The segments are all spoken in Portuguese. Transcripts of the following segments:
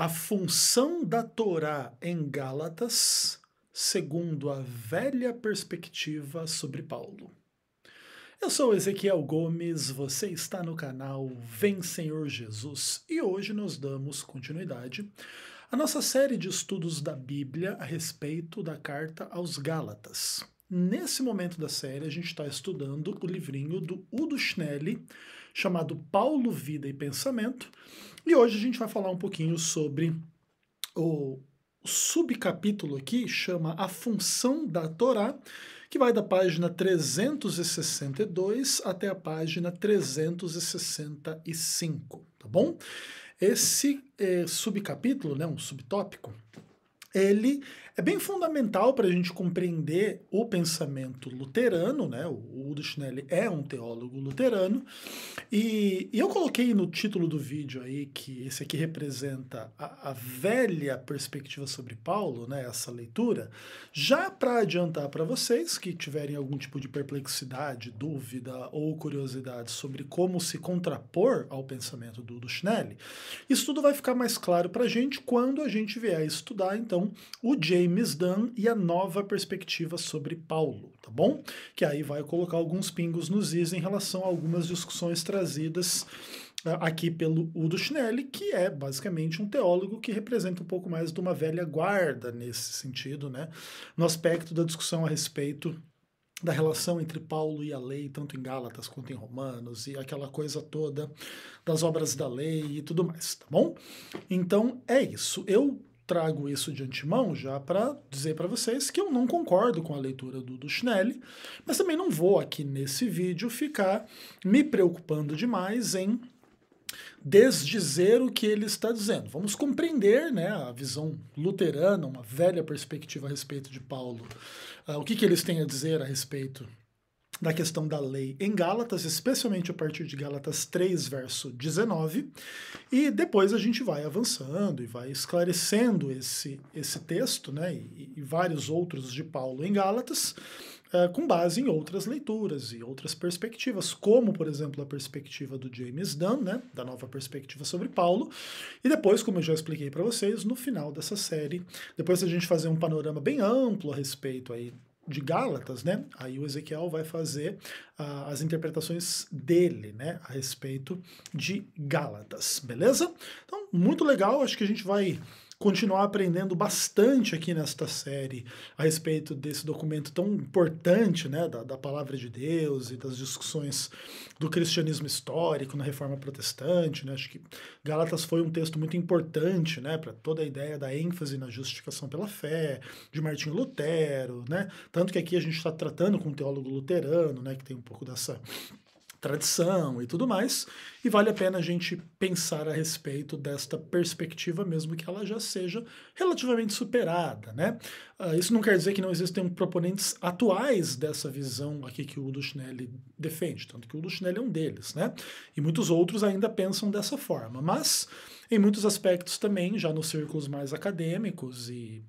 a função da Torá em Gálatas, segundo a velha perspectiva sobre Paulo. Eu sou Ezequiel Gomes, você está no canal Vem Senhor Jesus e hoje nós damos continuidade à nossa série de estudos da Bíblia a respeito da carta aos Gálatas. Nesse momento da série, a gente está estudando o livrinho do Udo Schnelli, chamado Paulo, Vida e Pensamento. E hoje a gente vai falar um pouquinho sobre o subcapítulo aqui, chama A Função da Torá, que vai da página 362 até a página 365, tá bom? Esse é, subcapítulo, né, um subtópico, ele é bem fundamental para a gente compreender o pensamento luterano, né? O Udo Schnelli é um teólogo luterano. E, e eu coloquei no título do vídeo aí que esse aqui representa a, a velha perspectiva sobre Paulo, né? Essa leitura, já para adiantar para vocês que tiverem algum tipo de perplexidade, dúvida ou curiosidade sobre como se contrapor ao pensamento do Udo Schnelli, isso tudo vai ficar mais claro para a gente quando a gente vier estudar, então então o James Dunn e a nova perspectiva sobre Paulo, tá bom? Que aí vai colocar alguns pingos nos is em relação a algumas discussões trazidas ah, aqui pelo Udo Schnelli, que é basicamente um teólogo que representa um pouco mais de uma velha guarda nesse sentido, né? No aspecto da discussão a respeito da relação entre Paulo e a lei, tanto em Gálatas quanto em Romanos, e aquela coisa toda das obras da lei e tudo mais, tá bom? Então é isso. Eu trago isso de antemão já para dizer para vocês que eu não concordo com a leitura do, Schnelle, mas também não vou aqui nesse vídeo ficar me preocupando demais em desdizer o que ele está dizendo. Vamos compreender né, a visão luterana, uma velha perspectiva a respeito de Paulo, uh, o que, que eles têm a dizer a respeito da questão da lei em Gálatas, especialmente a partir de Gálatas 3, verso 19, e depois a gente vai avançando e vai esclarecendo esse, esse texto, né, e, e vários outros de Paulo em Gálatas, uh, com base em outras leituras e outras perspectivas, como, por exemplo, a perspectiva do James Dunn, né, da nova perspectiva sobre Paulo, e depois, como eu já expliquei para vocês, no final dessa série, depois a gente fazer um panorama bem amplo a respeito aí de Gálatas, né? Aí o Ezequiel vai fazer uh, as interpretações dele, né, a respeito de Gálatas, beleza? Então, muito legal, acho que a gente vai continuar aprendendo bastante aqui nesta série a respeito desse documento tão importante, né, da, da palavra de Deus e das discussões do cristianismo histórico na Reforma Protestante, né? Acho que Galatas foi um texto muito importante, né, para toda a ideia da ênfase na justificação pela fé de Martinho Lutero, né? Tanto que aqui a gente está tratando com um teólogo luterano, né, que tem um pouco dessa tradição e tudo mais, e vale a pena a gente pensar a respeito desta perspectiva, mesmo que ela já seja relativamente superada, né? Uh, isso não quer dizer que não existem proponentes atuais dessa visão aqui que o Udo Schnell defende, tanto que o Udo Schnell é um deles, né? E muitos outros ainda pensam dessa forma, mas em muitos aspectos também, já nos círculos mais acadêmicos e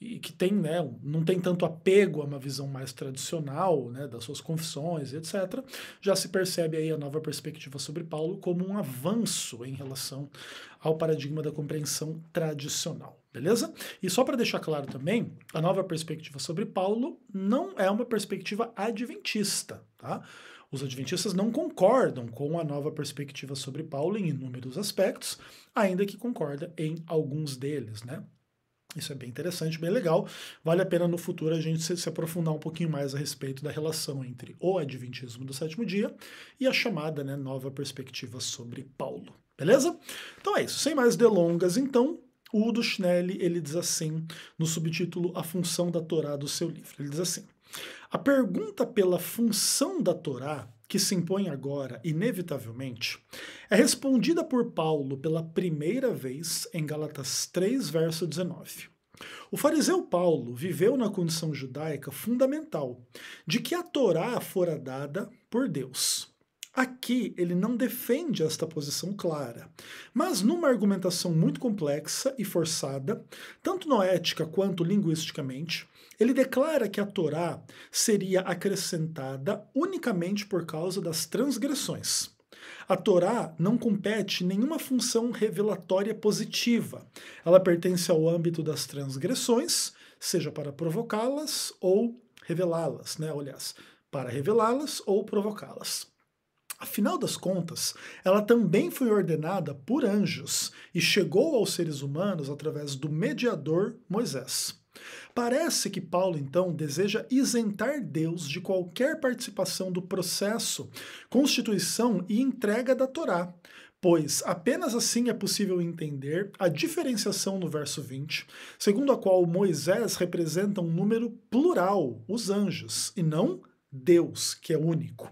e que tem, né, não tem tanto apego a uma visão mais tradicional, né, das suas confissões, etc. Já se percebe aí a nova perspectiva sobre Paulo como um avanço em relação ao paradigma da compreensão tradicional, beleza? E só para deixar claro também, a nova perspectiva sobre Paulo não é uma perspectiva adventista, tá? Os adventistas não concordam com a nova perspectiva sobre Paulo em inúmeros aspectos, ainda que concorda em alguns deles, né? Isso é bem interessante, bem legal. Vale a pena no futuro a gente se, se, aprofundar um pouquinho mais a respeito da relação entre o Adventismo do sétimo dia e a chamada né, nova perspectiva sobre Paulo. Beleza? Então é isso. Sem mais delongas, então, o Udo Schnelli ele diz assim no subtítulo A Função da Torá do seu livro. Ele diz assim: A pergunta pela função da Torá que se impõe agora, inevitavelmente, é respondida por Paulo pela primeira vez em Galatas 3, verso 19. O fariseu Paulo viveu na condição judaica fundamental de que a Torá fora dada por Deus. Aqui ele não defende esta posição clara, mas numa argumentação muito complexa e forçada, tanto noética quanto linguisticamente, ele declara que a Torá seria acrescentada unicamente por causa das transgressões. A Torá não compete nenhuma função revelatória positiva. Ela pertence ao âmbito das transgressões, seja para provocá-las ou revelá-las, né? Aliás, para revelá-las ou provocá-las. Afinal das contas, ela também foi ordenada por anjos e chegou aos seres humanos através do mediador Moisés. Parece que Paulo, então, deseja isentar Deus de qualquer participação do processo, constituição e entrega da Torá, pois apenas assim é possível entender a diferenciação no verso 20, segundo a qual Moisés representa um número plural, os anjos, e não Deus, que é único.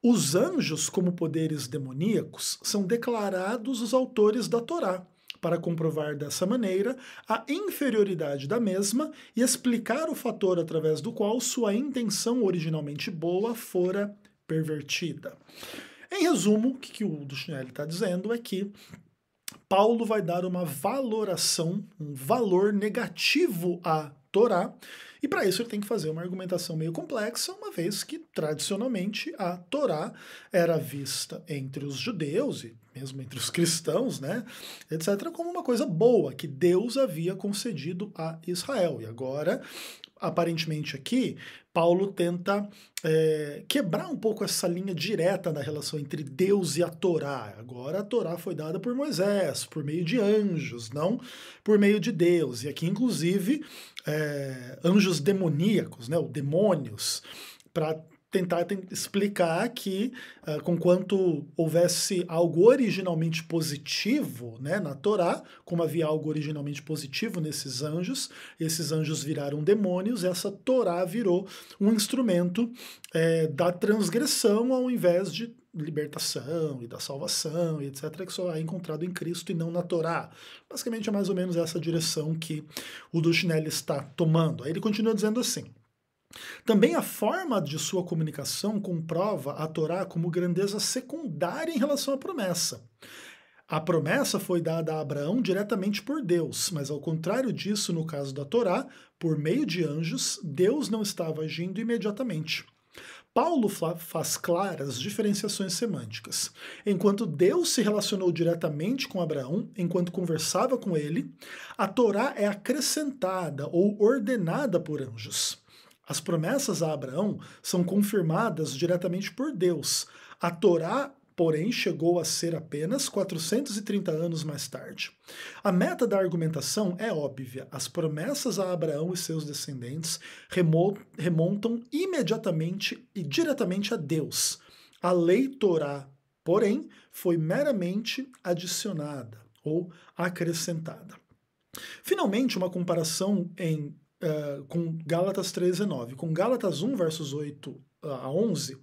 Os anjos, como poderes demoníacos, são declarados os autores da Torá para comprovar dessa maneira a inferioridade da mesma e explicar o fator através do qual sua intenção originalmente boa fora pervertida. Em resumo, o que o Duchinelli está dizendo é que Paulo vai dar uma valoração, um valor negativo à Torá, e para isso ele tem que fazer uma argumentação meio complexa, uma vez que tradicionalmente a Torá era vista entre os judeus e mesmo entre os cristãos, né, etc., como uma coisa boa que Deus havia concedido a Israel. E agora, aparentemente aqui, Paulo tenta é, quebrar um pouco essa linha direta da relação entre Deus e a Torá. Agora a Torá foi dada por Moisés, por meio de anjos, não por meio de Deus. E aqui, inclusive, é, anjos demoníacos, né, ou demônios, para tentar explicar que, uh, ah, conquanto houvesse algo originalmente positivo né, na Torá, como havia algo originalmente positivo nesses anjos, esses anjos viraram demônios, essa Torá virou um instrumento é, da transgressão ao invés de libertação e da salvação e etc., que só é encontrado em Cristo e não na Torá. Basicamente é mais ou menos essa direção que o Duchinelli está tomando. Aí ele continua dizendo assim. Também a forma de sua comunicação comprova a Torá como grandeza secundária em relação à promessa. A promessa foi dada a Abraão diretamente por Deus, mas ao contrário disso, no caso da Torá, por meio de anjos, Deus não estava agindo imediatamente. Paulo faz claras diferenciações semânticas. Enquanto Deus se relacionou diretamente com Abraão, enquanto conversava com ele, a Torá é acrescentada ou ordenada por anjos. As promessas a Abraão são confirmadas diretamente por Deus. A Torá, porém, chegou a ser apenas 430 anos mais tarde. A meta da argumentação é óbvia. As promessas a Abraão e seus descendentes remontam imediatamente e diretamente a Deus. A lei Torá, porém, foi meramente adicionada ou acrescentada. Finalmente, uma comparação em é, com Gálatas 3, 19. com Gálatas 1, versos 8 a 11,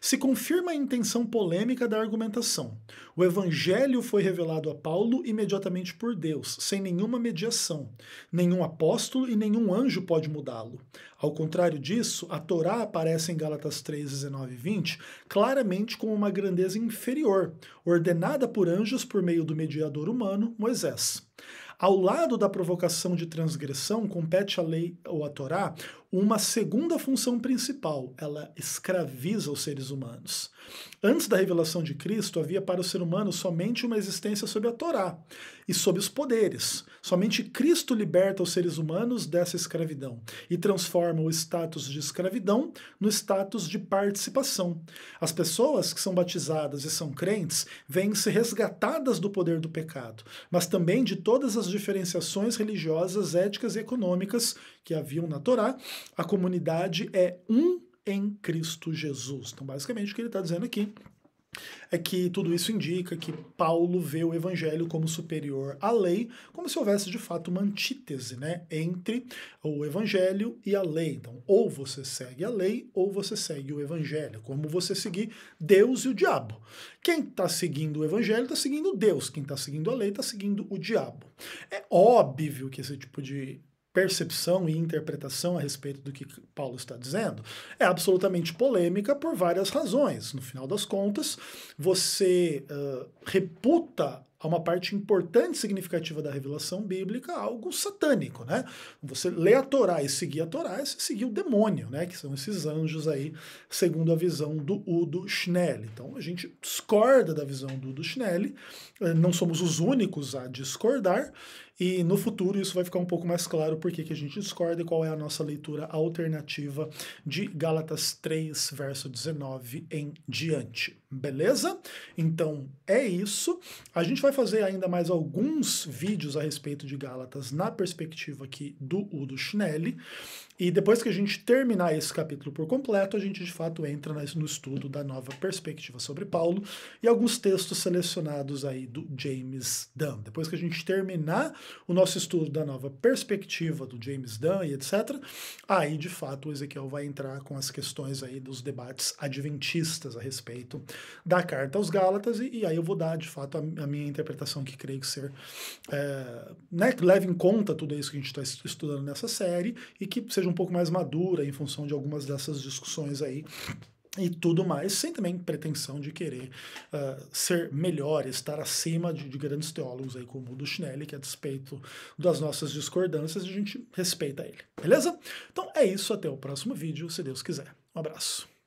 se confirma a intenção polêmica da argumentação. O evangelho foi revelado a Paulo imediatamente por Deus, sem nenhuma mediação. Nenhum apóstolo e nenhum anjo pode mudá-lo. Ao contrário disso, a Torá aparece em Gálatas 3, 19 e 20 claramente como uma grandeza inferior, ordenada por anjos por meio do mediador humano, Moisés. Ao lado da provocação de transgressão, compete à lei ou à Torá uma segunda função principal: ela escraviza os seres humanos. Antes da revelação de Cristo, havia para o ser humano somente uma existência sob a Torá e sob os poderes. Somente Cristo liberta os seres humanos dessa escravidão e transforma o status de escravidão no status de participação. As pessoas que são batizadas e são crentes vêm se resgatadas do poder do pecado, mas também de todas as diferenciações religiosas, éticas e econômicas que haviam na Torá. A comunidade é um em Cristo Jesus. Então, basicamente, o que ele está dizendo aqui é que tudo isso indica que Paulo vê o evangelho como superior à lei, como se houvesse de fato uma antítese né, entre o evangelho e a lei. Então, ou você segue a lei ou você segue o evangelho, como você seguir Deus e o diabo. Quem está seguindo o evangelho está seguindo Deus, quem está seguindo a lei está seguindo o diabo. É óbvio que esse tipo de percepção e interpretação a respeito do que Paulo está dizendo é absolutamente polêmica por várias razões. No final das contas, você uh, reputa a uma parte importante e significativa da revelação bíblica, algo satânico, né? Você lê a Torá e seguir a Torá é seguir o demônio, né? Que são esses anjos aí, segundo a visão do Udo Schnelle. Então a gente discorda da visão do Udo Schnelle. Eh, não somos os únicos a discordar, e no futuro isso vai ficar um pouco mais claro porque que a gente discorda e qual é a nossa leitura alternativa de Gálatas 3, verso 19 em diante. Beleza? Então é isso. A gente vai fazer ainda mais alguns vídeos a respeito de Gálatas na perspectiva aqui do Udo Schnelli. E depois que a gente terminar esse capítulo por completo, a gente de fato entra no estudo da nova perspectiva sobre Paulo e alguns textos selecionados aí do James Dunn. Depois que a gente terminar o nosso estudo da nova perspectiva do James Dunn e etc., aí de fato o Ezequiel vai entrar com as questões aí dos debates adventistas a respeito da carta aos Gálatas, e, e aí eu vou dar, de fato, a, a minha interpretação que creio que ser. É, né, que leve em conta tudo isso que a gente está estudando nessa série e que seja um pouco mais madura em função de algumas dessas discussões aí e tudo mais, sem também pretensão de querer uh, ser melhor, estar acima de, de, grandes teólogos aí como o Duchinelli, que a despeito das nossas discordâncias, a gente respeita ele, beleza? Então é isso, até o próximo vídeo, se Deus quiser. Um abraço.